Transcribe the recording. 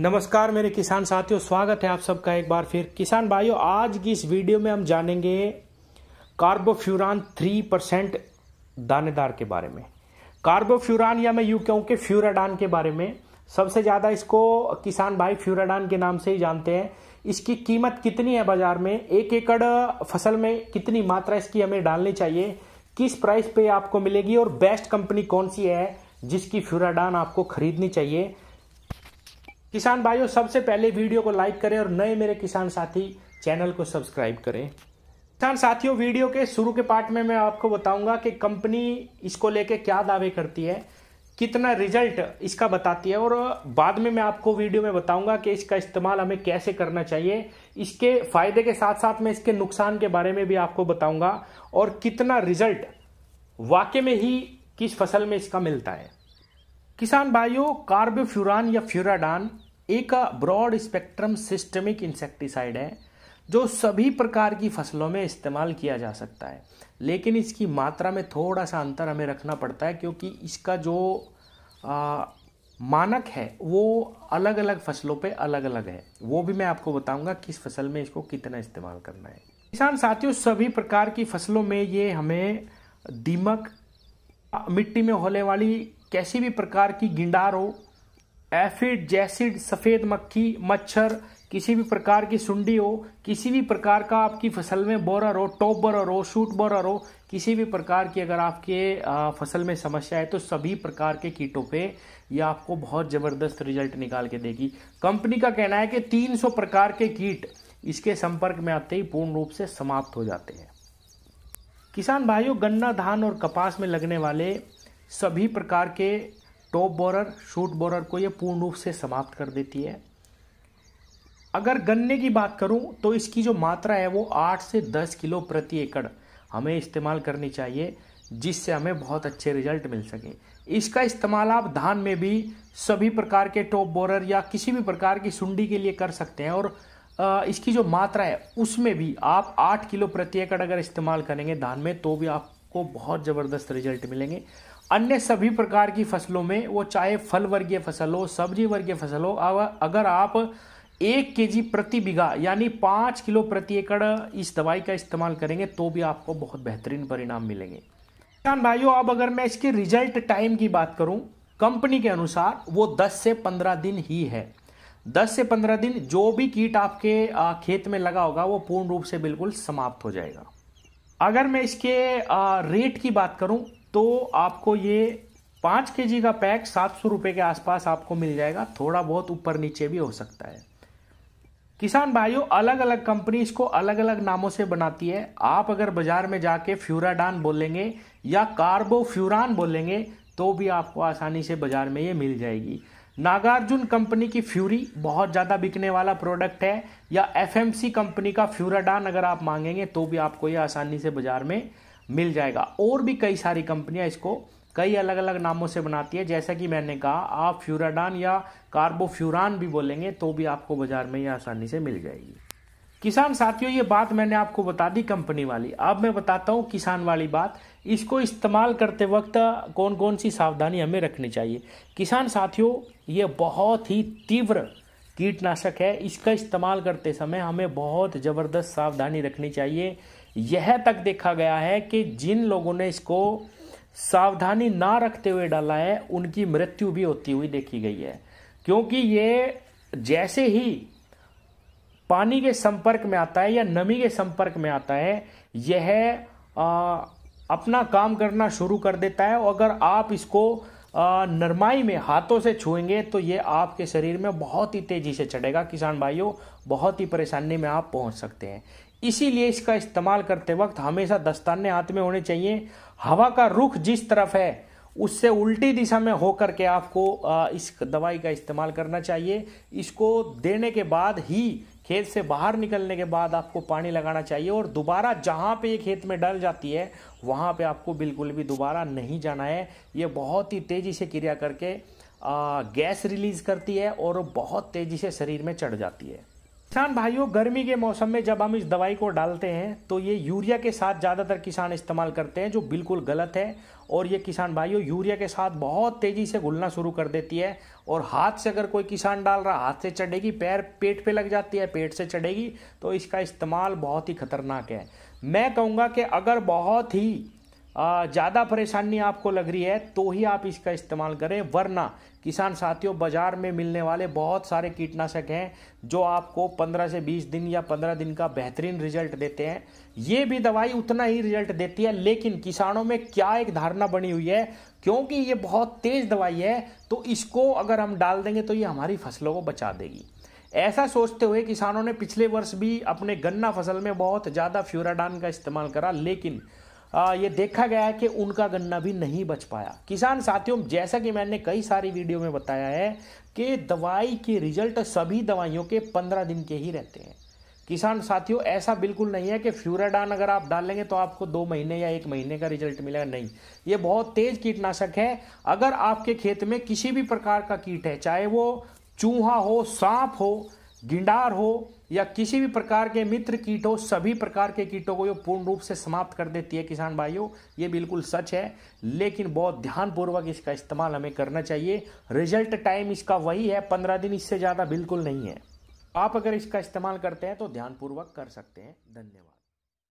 नमस्कार मेरे किसान साथियों स्वागत है आप सबका एक बार फिर किसान भाइयों आज की इस वीडियो में हम जानेंगे कार्बोफ्यूरान थ्री परसेंट दानेदार के बारे में कार्बोफ्यूरान या मैं यू कहूँ कि फ्यूराडान के बारे में सबसे ज़्यादा इसको किसान भाई फ्यूराडान के नाम से ही जानते हैं इसकी कीमत कितनी है बाज़ार में एक एकड़ फसल में कितनी मात्रा इसकी हमें डालनी चाहिए किस प्राइस पे आपको मिलेगी और बेस्ट कंपनी कौन सी है जिसकी फ्यूराडान आपको खरीदनी चाहिए किसान भाइयों सबसे पहले वीडियो को लाइक करें और नए मेरे किसान साथी चैनल को सब्सक्राइब करें किसान साथियों वीडियो के शुरू के पार्ट में मैं आपको बताऊंगा कि कंपनी इसको लेके क्या दावे करती है कितना रिजल्ट इसका बताती है और बाद में मैं आपको वीडियो में बताऊंगा कि इसका इस्तेमाल हमें कैसे करना चाहिए इसके फायदे के साथ साथ मैं इसके नुकसान के बारे में भी आपको बताऊंगा और कितना रिजल्ट वाकई में ही किस फसल में इसका मिलता है किसान भाइयों कार्बोफ्यूरान या फ्यूराडान एक ब्रॉड स्पेक्ट्रम सिस्टमिक इंसेक्टिसाइड है जो सभी प्रकार की फसलों में इस्तेमाल किया जा सकता है लेकिन इसकी मात्रा में थोड़ा सा अंतर हमें रखना पड़ता है क्योंकि इसका जो आ, मानक है वो अलग अलग फसलों पे अलग अलग है वो भी मैं आपको बताऊंगा किस फसल में इसको कितना इस्तेमाल करना है किसान साथियों सभी प्रकार की फसलों में ये हमें दीमक मिट्टी में होने वाली कैसी भी प्रकार की गिंडार हो एफिड जैसिड सफ़ेद मक्खी मच्छर किसी भी प्रकार की सुंडी हो किसी भी प्रकार का आपकी फसल में बोरर हो टॉप बोरर हो शूट बोरर हो किसी भी प्रकार की अगर आपके फसल में समस्या है तो सभी प्रकार के कीटों पे ये आपको बहुत ज़बरदस्त रिजल्ट निकाल के देगी कंपनी का कहना है कि 300 प्रकार के कीट इसके संपर्क में आते ही पूर्ण रूप से समाप्त हो जाते हैं किसान भाइयों गन्ना धान और कपास में लगने वाले सभी प्रकार के टॉप बोरर शूट बोरर को ये पूर्ण रूप से समाप्त कर देती है अगर गन्ने की बात करूं तो इसकी जो मात्रा है वो आठ से दस किलो प्रति एकड़ हमें इस्तेमाल करनी चाहिए जिससे हमें बहुत अच्छे रिजल्ट मिल सके इसका इस्तेमाल आप धान में भी सभी प्रकार के टॉप बोरर या किसी भी प्रकार की सुंडी के लिए कर सकते हैं और इसकी जो मात्रा है उसमें भी आप आठ किलो प्रति एकड़ अगर इस्तेमाल करेंगे धान में तो भी आपको बहुत ज़बरदस्त रिजल्ट मिलेंगे अन्य सभी प्रकार की फसलों में वो चाहे फल वर्गीय फसल हो सब्जी वर्गीय फसल हो अगर आप एक के जी प्रति बीघा यानी पाँच किलो प्रति एकड़ इस दवाई का इस्तेमाल करेंगे तो भी आपको बहुत बेहतरीन परिणाम मिलेंगे किसान भाइयों अब अगर मैं इसके रिजल्ट टाइम की बात करूं कंपनी के अनुसार वो 10 से 15 दिन ही है 10 से 15 दिन जो भी कीट आपके खेत में लगा होगा वो पूर्ण रूप से बिल्कुल समाप्त हो जाएगा अगर मैं इसके रेट की बात करूं तो आपको ये पाँच के का पैक सात सौ रुपये के आसपास आपको मिल जाएगा थोड़ा बहुत ऊपर नीचे भी हो सकता है किसान भाइयों अलग अलग कंपनी इसको अलग अलग नामों से बनाती है आप अगर बाजार में जाके फ्यूराडान बोलेंगे या कार्बो फ्यूरान बोलेंगे तो भी आपको आसानी से बाजार में ये मिल जाएगी नागार्जुन कंपनी की फ्यूरी बहुत ज़्यादा बिकने वाला प्रोडक्ट है या एफ कंपनी का फ्यूराडान अगर आप मांगेंगे तो भी आपको ये आसानी से बाजार में मिल जाएगा और भी कई सारी कंपनियां इसको कई अलग अलग नामों से बनाती है जैसा कि मैंने कहा आप फ्यूराडान या कार्बोफ्यूरान भी बोलेंगे तो भी आपको बाजार में ये आसानी से मिल जाएगी किसान साथियों ये बात मैंने आपको बता दी कंपनी वाली अब मैं बताता हूँ किसान वाली बात इसको इस्तेमाल करते वक्त कौन कौन सी सावधानी हमें रखनी चाहिए किसान साथियों ये बहुत ही तीव्र कीटनाशक है इसका इस्तेमाल करते समय हमें बहुत ज़बरदस्त सावधानी रखनी चाहिए यह तक देखा गया है कि जिन लोगों ने इसको सावधानी ना रखते हुए डाला है उनकी मृत्यु भी होती हुई देखी गई है क्योंकि ये जैसे ही पानी के संपर्क में आता है या नमी के संपर्क में आता है यह आ, अपना काम करना शुरू कर देता है और अगर आप इसको नरमाई में हाथों से छुएंगे तो ये आपके शरीर में बहुत ही तेज़ी से चढ़ेगा किसान भाइयों बहुत ही परेशानी में आप पहुंच सकते हैं इसीलिए इसका इस्तेमाल करते वक्त हमेशा दस्ताने हाथ में होने चाहिए हवा का रुख जिस तरफ है उससे उल्टी दिशा में होकर के आपको इस दवाई का इस्तेमाल करना चाहिए इसको देने के बाद ही खेत से बाहर निकलने के बाद आपको पानी लगाना चाहिए और दोबारा जहाँ पे ये खेत में डल जाती है वहाँ पे आपको बिल्कुल भी दोबारा नहीं जाना है ये बहुत ही तेज़ी से क्रिया करके गैस रिलीज़ करती है और बहुत तेज़ी से शरीर में चढ़ जाती है किसान भाइयों गर्मी के मौसम में जब हम इस दवाई को डालते हैं तो ये यूरिया के साथ ज़्यादातर किसान इस्तेमाल करते हैं जो बिल्कुल गलत है और ये किसान भाइयों यूरिया के साथ बहुत तेज़ी से घुलना शुरू कर देती है और हाथ से अगर कोई किसान डाल रहा हाथ से चढ़ेगी पैर पेट पे लग जाती है पेट से चढ़ेगी तो इसका इस्तेमाल बहुत ही खतरनाक है मैं कहूँगा कि अगर बहुत ही ज़्यादा परेशानी आपको लग रही है तो ही आप इसका इस्तेमाल करें वरना किसान साथियों बाज़ार में मिलने वाले बहुत सारे कीटनाशक हैं जो आपको 15 से 20 दिन या 15 दिन का बेहतरीन रिजल्ट देते हैं ये भी दवाई उतना ही रिजल्ट देती है लेकिन किसानों में क्या एक धारणा बनी हुई है क्योंकि ये बहुत तेज़ दवाई है तो इसको अगर हम डाल देंगे तो ये हमारी फसलों को बचा देगी ऐसा सोचते हुए किसानों ने पिछले वर्ष भी अपने गन्ना फसल में बहुत ज़्यादा फ्यूराडान का इस्तेमाल करा लेकिन ये देखा गया है कि उनका गन्ना भी नहीं बच पाया किसान साथियों जैसा कि मैंने कई सारी वीडियो में बताया है कि दवाई के रिजल्ट सभी दवाइयों के पंद्रह दिन के ही रहते हैं किसान साथियों ऐसा बिल्कुल नहीं है कि फ्यूराडान अगर आप डालेंगे तो आपको दो महीने या एक महीने का रिजल्ट मिलेगा नहीं ये बहुत तेज कीटनाशक है अगर आपके खेत में किसी भी प्रकार का कीट है चाहे वो चूहा हो सांप हो गिंडार हो या किसी भी प्रकार के मित्र कीटों सभी प्रकार के कीटों को ये पूर्ण रूप से समाप्त कर देती है किसान भाइयों ये बिल्कुल सच है लेकिन बहुत ध्यानपूर्वक इसका इस्तेमाल हमें करना चाहिए रिजल्ट टाइम इसका वही है पंद्रह दिन इससे ज़्यादा बिल्कुल नहीं है आप अगर इसका इस्तेमाल करते हैं तो ध्यानपूर्वक कर सकते हैं धन्यवाद